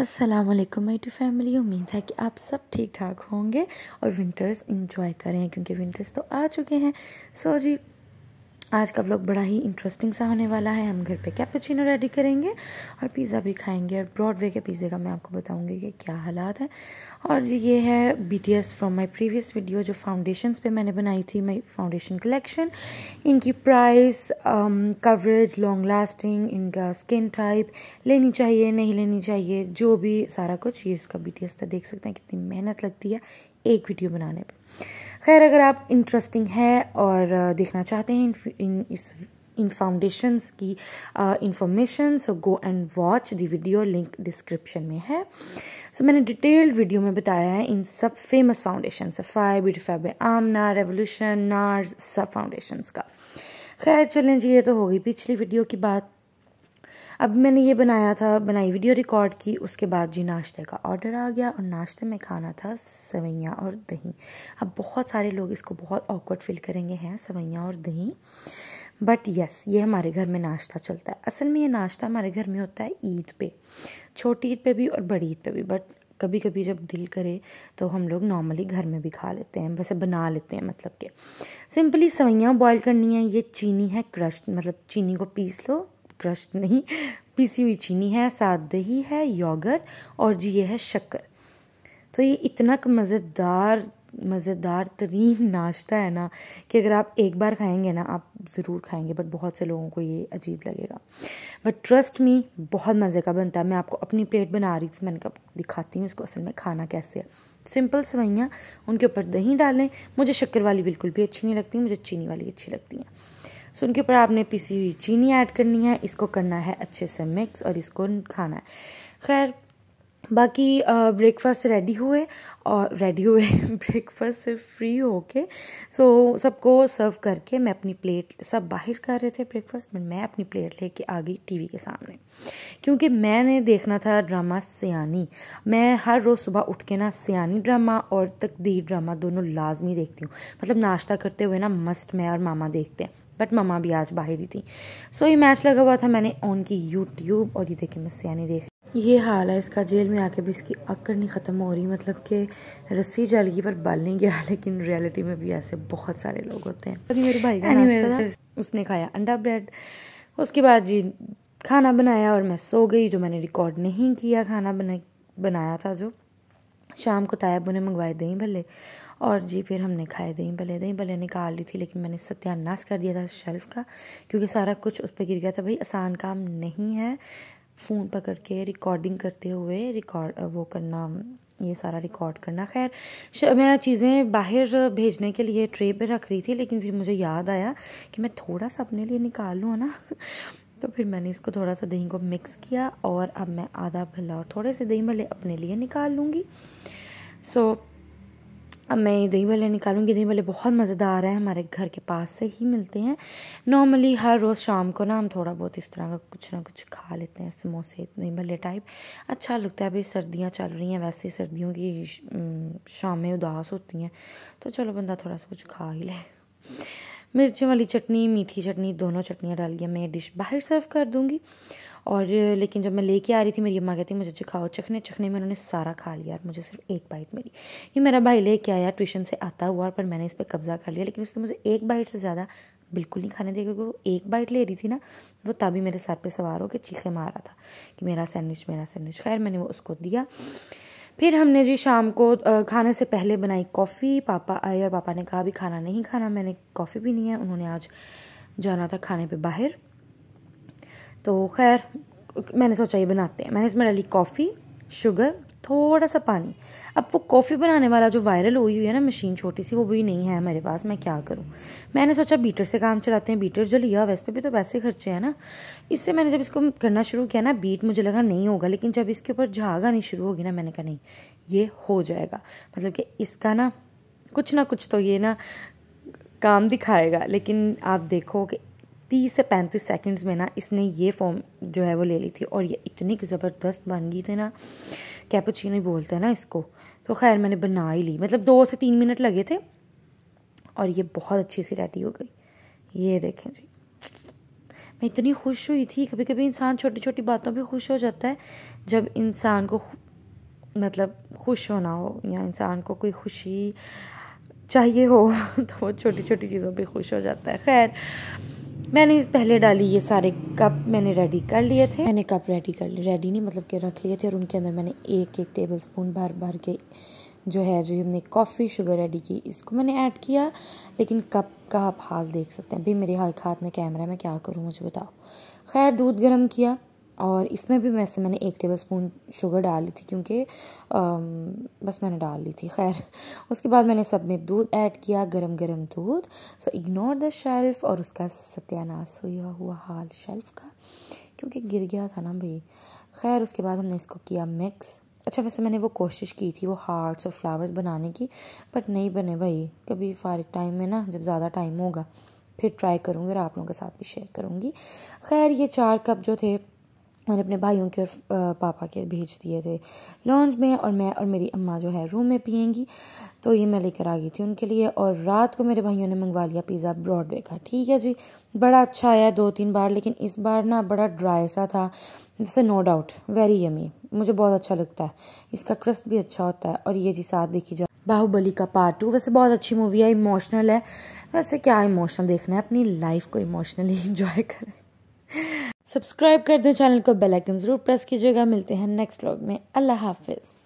अस्सलाम वालेकुम माई to family उम्मीद है कि आप सब ठीक ठाक होंगे और विंटर्स इंजॉय करें क्योंकि विंटर्स तो आ चुके हैं सो जी आज का व्लॉग बड़ा ही इंटरेस्टिंग सा होने वाला है हम घर पे कैपेचिनो रेडी करेंगे और पिज़्ज़ा भी खाएंगे और ब्रॉडवे के पिज़्ज़े का मैं आपको बताऊंगी कि क्या हालात हैं और ये है B T S from my previous video जो फाउंडेशंस पे मैंने बनाई थी माई फाउंडेशन कलेक्शन इनकी प्राइस कवरेज लॉन्ग लास्टिंग इनका स्किन टाइप लेनी चाहिए नहीं लेनी चाहिए जो भी सारा कुछ ये इसका बी टी एस था देख सकते हैं कितनी मेहनत लगती है एक वीडियो बनाने पर खैर अगर आप इंटरेस्टिंग है और देखना चाहते हैं इन, इन इस इन फाउंडेशंस की information so go and watch the video link description में है सो so, मैंने डिटेल्ड वीडियो में बताया है इन सब फेमस फाउंडेशन सफ़ाई ब्यूटिफाइब आमना रेवोल्यूशन नार्स सब फाउंडेशंस का खैर चलें जी ये तो होगी पिछली वीडियो की बात अब मैंने ये बनाया था बनाई वीडियो रिकॉर्ड की उसके बाद जी नाश्ते का ऑर्डर आ गया और नाश्ते में खाना था सवैयाँ और दही अब बहुत सारे लोग इसको बहुत ऑकवर्ड फील करेंगे हैं सवैयाँ और दही बट यस ये हमारे घर में नाश्ता चलता है असल में ये नाश्ता हमारे घर में होता है ईद पे छोटी ईद पे भी और बड़ी ईद पे भी बट कभी कभी जब दिल करे तो हम लोग नॉर्मली घर में भी खा लेते हैं वैसे बना लेते हैं मतलब के सिंपली सवैयाँ बॉईल करनी है ये चीनी है क्रश मतलब चीनी को पीस लो क्रश नहीं पीसी हुई चीनी है साथ दही है योगर और जी ये है शक्कर तो ये इतना मज़ेदार मज़ेदार तरीन नाश्ता है ना कि अगर आप एक बार खाएंगे ना आप ज़रूर खाएंगे बट बहुत से लोगों को ये अजीब लगेगा बट ट्रस्ट मी बहुत मज़े का बनता है मैं आपको अपनी प्लेट बना रही थी मैंने कब दिखाती हूँ इसको असल में खाना कैसे है सिंपल सवैयाँ उनके ऊपर दही डालें मुझे शक्कर वाली बिल्कुल भी अच्छी नहीं लगती मुझे चीनी वाली अच्छी लगती हैं सो उनके ऊपर आपने पीसी हुई चीनी ऐड करनी है इसको करना है अच्छे से मिक्स और इसको खाना है खैर बाकी ब्रेकफास्ट रेडी हुए और रेडी हुए ब्रेकफास्ट से फ्री होके सो so, सबको सर्व करके मैं अपनी प्लेट सब बाहर कर रहे थे ब्रेकफास्ट बट मैं अपनी प्लेट लेके आ गई टीवी के सामने क्योंकि मैंने देखना था ड्रामा सियानी मैं हर रोज़ सुबह उठ के ना सियानी ड्रामा और तकदीर ड्रामा दोनों लाजमी देखती हूँ मतलब नाश्ता करते हुए ना मस्ट मैं और मामा देखते हैं बट मम्मा भी आज बाहर ही थी सो so, ये मैच लगा हुआ था मैंने ऑन की यूट्यूब और ये देखे मैं सियानी देख ये हाल है इसका जेल में आके भी इसकी अक्कड़ नहीं ख़त्म हो रही मतलब कि रस्सी जाएगी पर बाल नहीं गया लेकिन रियलिटी में भी ऐसे बहुत सारे लोग होते हैं अभी मेरे भाई का उसने खाया अंडा ब्रेड उसके बाद जी खाना बनाया और मैं सो गई जो मैंने रिकॉर्ड नहीं किया खाना बना बनाया था जो शाम को तायब ने मंगवाए दही भले और जी फिर हमने खाए दही भले दही भले निकाल ली थी लेकिन मैंने सत्यानाश कर दिया था शेल्फ़ का क्योंकि सारा कुछ उस पर गिर गया था भाई आसान काम नहीं है फ़ोन पकड़ के रिकॉर्डिंग करते हुए रिकॉर्ड वो करना ये सारा रिकॉर्ड करना खैर मैं चीज़ें बाहर भेजने के लिए ट्रे पे रख रही थी लेकिन फिर मुझे याद आया कि मैं थोड़ा सा अपने लिए निकाल लूँ ना तो फिर मैंने इसको थोड़ा सा दही को मिक्स किया और अब मैं आधा भला और थोड़े से दही भले अपने लिए निकाल लूँगी सो so, अब मैं दही भल्ले निकालूंगी दही भल्ले बहुत मज़ेदार हैं हमारे घर के पास से ही मिलते हैं नॉर्मली हर रोज़ शाम को ना हम थोड़ा बहुत इस तरह का कुछ ना कुछ खा लेते हैं समोसे दही भल्ले टाइप अच्छा लगता है अभी सर्दियाँ चल रही हैं वैसे सर्दियों की शामें उदास होती हैं तो चलो बंदा थोड़ा सा कुछ खा ही ले मिर्ची वाली चटनी मीठी चटनी दोनों चटनियाँ डाल के मैं डिश बाहर सर्व कर दूँगी और लेकिन जब मैं लेके आ रही थी मेरी अम्मा कहती मुझे खाओ चखने चखने में उन्होंने सारा खा लिया और मुझे सिर्फ एक बाइट मिली ये मेरा भाई लेके आया ट्यूशन से आता हुआ पर मैंने इस पर कब्ज़ा कर लिया लेकिन उसने मुझे एक बाइट से ज़्यादा बिल्कुल नहीं खाने दिया क्योंकि वो एक बाइट ले रही थी ना वो तभी मेरे सर पर सवार होकर चीखे मार रहा था कि मेरा सैंडविच मेरा सैंडविच खैर मैंने वो उसको दिया फिर हमने जी शाम को खाने से पहले बनाई कॉफ़ी पापा आए और पापा ने कहा भी खाना नहीं खाना मैंने कॉफ़ी भी नहीं है उन्होंने आज जाना था खाने पे बाहर तो खैर मैंने सोचा ये बनाते हैं मैंने इसमें डाली कॉफ़ी शुगर थोड़ा सा पानी अब वो कॉफ़ी बनाने वाला जो वायरल हुई हुई है ना मशीन छोटी सी वो भी नहीं है मेरे पास मैं क्या करूँ मैंने सोचा बीटर से काम चलाते हैं बीटर जो लिया वैसे पे भी तो पैसे खर्चे हैं ना इससे मैंने जब इसको करना शुरू किया ना बीट मुझे लगा नहीं होगा लेकिन जब इसके ऊपर झाग आनी शुरू होगी ना मैंने कहा नहीं ये हो जाएगा मतलब कि इसका ना कुछ ना कुछ तो ये ना काम दिखाएगा लेकिन आप देखो कि तीस से पैंतीस सेकंड्स में ना इसने ये फॉर्म जो है वो ले ली थी और ये इतनी ज़बरदस्त बन गई थी ना कैपुचिनो बोलते हैं ना इसको तो खैर मैंने बना ही ली मतलब दो से तीन मिनट लगे थे और ये बहुत अच्छी सी रेडी हो गई ये देखें जी मैं इतनी खुश हुई थी कभी कभी इंसान छोटी छोटी बातों पर खुश हो जाता है जब इंसान को मतलब खुश होना हो या इंसान को कोई खुशी चाहिए हो तो वो छोटी छोटी चीज़ों पे खुश हो जाता है खैर मैंने पहले डाली ये सारे कप मैंने रेडी कर लिए थे मैंने कप रेडी कर लिए रेडी नहीं मतलब कि रख लिए थे और उनके अंदर मैंने एक एक टेबल स्पून भर भर के जो है जो हमने कॉफ़ी शुगर रेडी की इसको मैंने ऐड किया लेकिन कप का आप हाल देख सकते हैं अभी मेरे हाथ हाथ में कैमरा है मैं क्या करूँ मुझे बताओ खैर दूध गर्म किया और इसमें भी वैसे मैंने एक टेबल स्पून शुगर ली थी क्योंकि बस मैंने डाल ली थी खैर उसके बाद मैंने सब में दूध ऐड किया गरम गरम दूध सो इग्नोर द शेल्फ़ और उसका सत्यानाश हुआ हुआ हाल शेल्फ़ का क्योंकि गिर गया था ना भाई खैर उसके बाद हमने इसको किया मिक्स अच्छा वैसे मैंने वो कोशिश की थी वो हार्ट्स और फ्लावर्स बनाने की बट नहीं बने भाई कभी फारिक टाइम में ना जब ज़्यादा टाइम होगा फिर ट्राई करूँगी और आप लोगों के साथ भी शेयर करूँगी खैर ये चार कप जो थे मैंने अपने भाइयों के और पापा के भेज दिए थे लॉन्च में और मैं और मेरी अम्मा जो है रूम में पियेंगी तो ये मैं लेकर आ गई थी उनके लिए और रात को मेरे भाइयों ने मंगवा लिया पिज़्ज़ा ब्रॉडवे का ठीक है जी बड़ा अच्छा आया दो तीन बार लेकिन इस बार ना बड़ा ड्राई सा था जैसे नो डाउट वेरी यमी मुझे बहुत अच्छा लगता है इसका क्रस्ट भी अच्छा होता है और ये जी साथ देखी जाए बाहुबली का पार्ट टू वैसे बहुत अच्छी मूवी है इमोशनल है वैसे क्या इमोशनल देखना है अपनी लाइफ को इमोशनली इंजॉय करें सब्सक्राइब कर दें चैनल को बेल आइकन ज़रूर प्रेस कीजिएगा मिलते हैं नेक्स्ट व्लॉग में अल्लाह हाफिज़